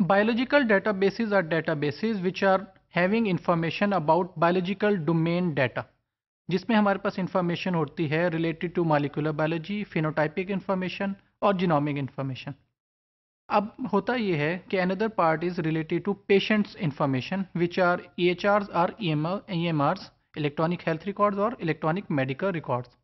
Biological databases are databases which are having information about biological domain data जिसमें हमारे पास information होती है related to molecular biology phenotypic information और genomic information अब होता यह है कि another part is related to patients information which are E H R R E M R electronic health records और इलेक्ट्रॉनिक मेडिकल रिकॉर्ड्स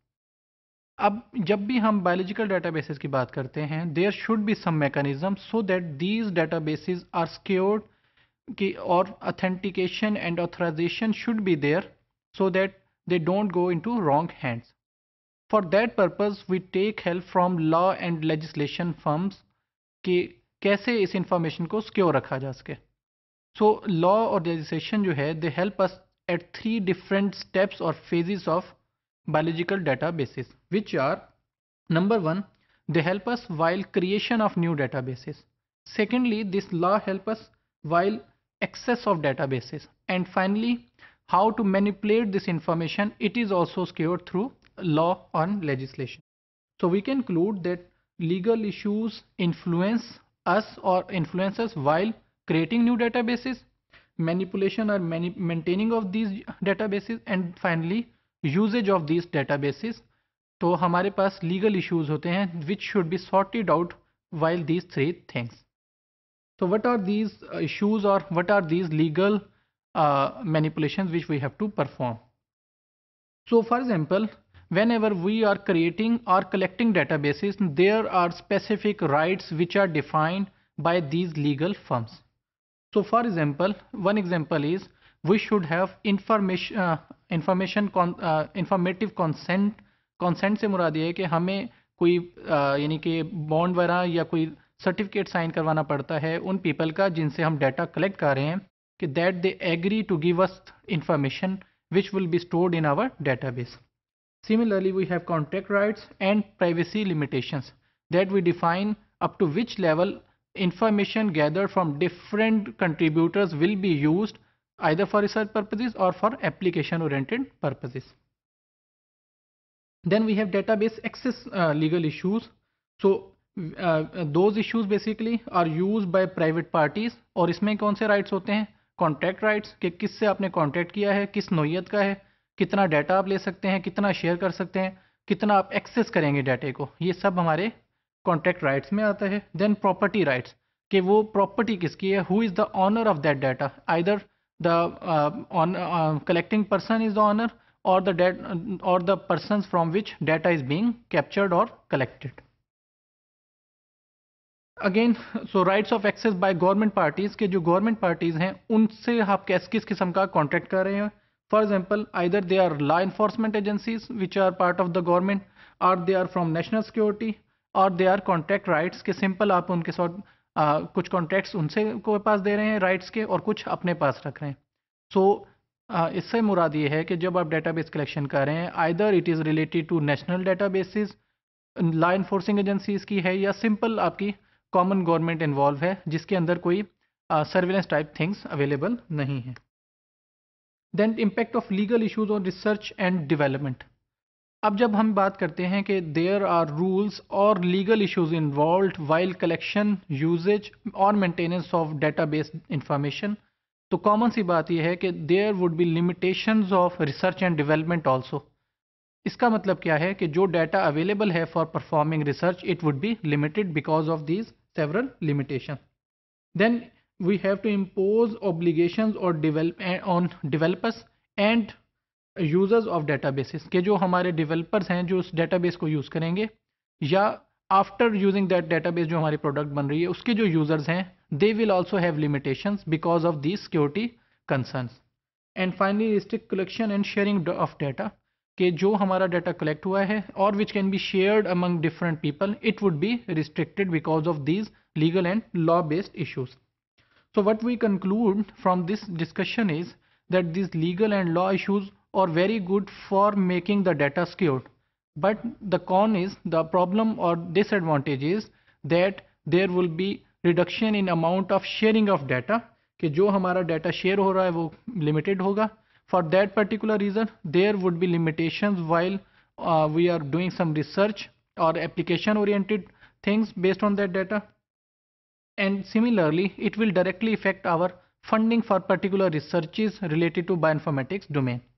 अब जब भी हम बायोलॉजिकल डेटाबेसेस की बात करते हैं there should be some mechanism so that these databases are secured कि और authentication and authorization should be there so that don't go into wrong hands for that purpose, we take help from law and legislation firms कि कैसे इस information को secure रखा जा सके so law और लेजिस्लेशन जो है they help us at three different steps और phases of biological databases which are number one they help us while creation of new databases secondly this law help us while access of databases and finally how to manipulate this information it is also secured through law on legislation so we conclude that legal issues influence us or influence us while creating new databases manipulation or mani maintaining of these databases and finally Usage of these databases, basis तो legal issues legal issues होते हैं which should be sorted out while so what are these uh, issues or what are these legal uh, manipulations which we have to perform so for example whenever we are creating or collecting databases there are specific rights which are defined by these legal firms so for example one example is we should have information information informative consent consent से मुराद ये है कि हमें कोई uh, यानी कि bond वगैरह या कोई सर्टिफिकेट साइन करवाना पड़ता है उन पीपल का जिनसे हम डाटा कलेक्ट कर रहे हैं कि that they agree to give us information which will be stored in our database similarly we have contract rights and privacy limitations that we define up to which level information gather from different contributors will be used either for research purposes or for application oriented purposes. Then we have database access uh, legal issues. So uh, those issues basically are used by private parties aur isme kaun se rights hote होते हैं contact rights कि किससे आपने contact किया है किस नोयत का है कितना डाटा आप ले सकते हैं कितना शेयर कर सकते हैं कितना आप एक्सेस करेंगे डाटे को ये सब हमारे कॉन्टैक्ट राइट्स में आता है देन प्रॉपर्टी राइट्स कि वो प्रॉपर्टी किसकी है who is the owner of that data either the uh, on uh, collecting person is the owner or the debt or the persons from which data is being captured or collected again so rights of access by government parties के जो government parties हैं उनसे आप कैस किस किस्म का contract कर रहे हैं for example either they are law enforcement agencies which are part of the government or they are from national security और दे आर कॉन्ट्रैक्ट राइट्स के सिंपल आप उनके साथ आ, कुछ कॉन्ट्रैक्ट्स उनसे को पास दे रहे हैं राइट्स के और कुछ अपने पास रख रहे हैं सो so, इससे मुराद ये है कि जब आप डेटाबेस कलेक्शन कर रहे हैं either it is related to national databases law enforcing agencies की है या सिंपल आपकी कॉमन गवर्नमेंट इन्वॉल्व है जिसके अंदर कोई सर्विलेंस टाइप थिंग्स अवेलेबल नहीं है then impact of legal issues on research and development अब जब हम बात करते हैं कि देयर आर रूल्स और legal issues involve while collection usages और maintenance of data base information तो कॉमन सी बात यह है कि there would be limitation of research and development also इसका मतलब क्या है कि जो डाटा अवेलेबल है for performing research it would be limited because of these several limitation then we have to impose obligation और on developers and users of basis के जो हमारे डेवलपर्स हैं जो उस डेटाबेस को यूज़ करेंगे या आफ्टर यूजिंग दैट डेटाबेस जो हमारी प्रोडक्ट बन रही है उसके जो यूज़र्स हैं they will also have limitation because of the security concern and finally restrict collection and sharing of data कि जो हमारा डाटा कलेक्ट हुआ है और which can be shared among different people it would be restricted because of these legal and law based issues so what we conclude from this discussion is that this legal and law issues or very good for making the data skewed. But the con is the problem or disadvantage is that there will be reduction in amount of sharing of data कि जो हमारा data share हो रहा है वो limited होगा for that particular reason there would be limitations while we are doing some research or application oriented things based on that data and similarly it will directly affect our funding for particular researches related to bioinformatics domain